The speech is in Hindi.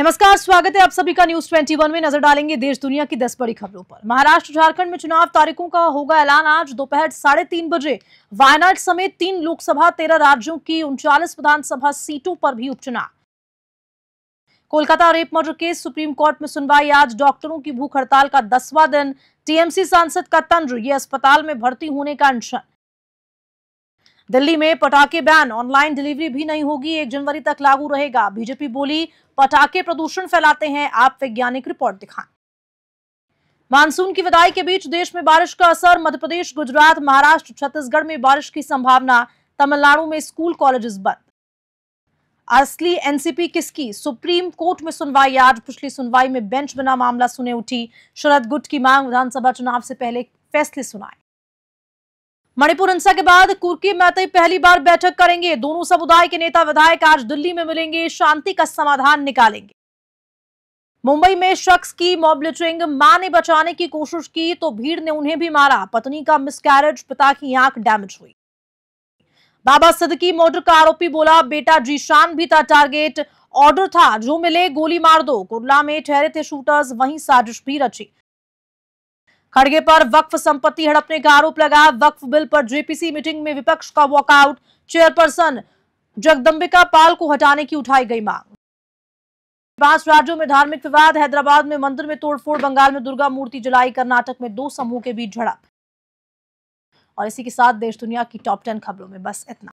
नमस्कार स्वागत है आप सभी का न्यूज 21 में नजर डालेंगे देश दुनिया की दस बड़ी खबरों पर महाराष्ट्र झारखंड में चुनाव तारीखों का होगा ऐलान आज दोपहर साढ़े तीन बजे वायनाड समेत तीन लोकसभा तेरह राज्यों की उनचालीस विधानसभा सीटों पर भी उपचुनाव Kolkata rape murder case supreme court में सुनवाई आज डॉक्टरों की भूख हड़ताल का दसवां दिन टीएमसी सांसद का तंज ये अस्पताल में भर्ती होने का अनशन दिल्ली में पटाखे बैन ऑनलाइन डिलीवरी भी नहीं होगी एक जनवरी तक लागू रहेगा बीजेपी बोली पटाखे प्रदूषण फैलाते हैं आप वैज्ञानिक रिपोर्ट दिखाएं मानसून की विदाई के बीच देश में बारिश का असर मध्यप्रदेश गुजरात महाराष्ट्र छत्तीसगढ़ में बारिश की संभावना तमिलनाडु में स्कूल कॉलेजेस बंद असली एनसीपी किसकी सुप्रीम कोर्ट में सुनवाई आज पिछली सुनवाई में बेंच बना मामला सुने उठी शरद गुट की मांग विधानसभा चुनाव से पहले फैसले सुनाए मणिपुर हिंसा के बाद कुर्की मैते पहली बार बैठक करेंगे दोनों समुदाय के नेता विधायक आज दिल्ली में मिलेंगे शांति का समाधान निकालेंगे मुंबई में शख्स की मॉब लिटरिंग मां ने बचाने की कोशिश की तो भीड़ ने उन्हें भी मारा पत्नी का मिसकैरेज पिता की आंख डैमेज हुई बाबा सिद्दकी मोटर का आरोपी बोला बेटा जीशान भी था टारगेट ऑर्डर था जो मिले गोली मार दो कुरला में ठहरे थे शूटर्स वहीं साजिश भी रची खड़गे पर वक्फ संपत्ति हड़पने का आरोप लगा वक्फ बिल पर जेपीसी मीटिंग में विपक्ष का वॉकआउट चेयरपर्सन जगदम्बिका पाल को हटाने की उठाई गई मांग पांच राज्यों में धार्मिक विवाद हैदराबाद में मंदिर में तोड़फोड़ बंगाल में दुर्गा मूर्ति जलाई कर्नाटक में दो समूह के बीच झड़प और इसी के साथ देश दुनिया की टॉप टेन खबरों में बस इतना